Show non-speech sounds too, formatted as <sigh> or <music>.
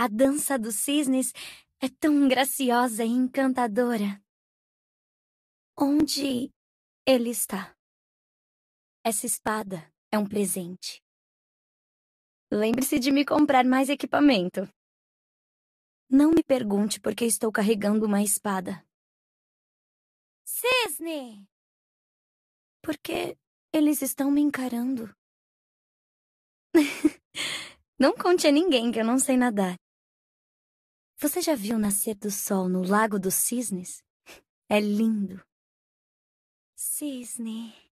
A dança dos cisnes é tão graciosa e encantadora. Onde ele está? Essa espada é um presente. Lembre-se de me comprar mais equipamento. Não me pergunte por que estou carregando uma espada. Cisne! Por que eles estão me encarando? <laughs> não conte a ninguém que eu não sei nadar. Você já viu o nascer do sol no Lago dos Cisnes? <laughs> É lindo. Cisne.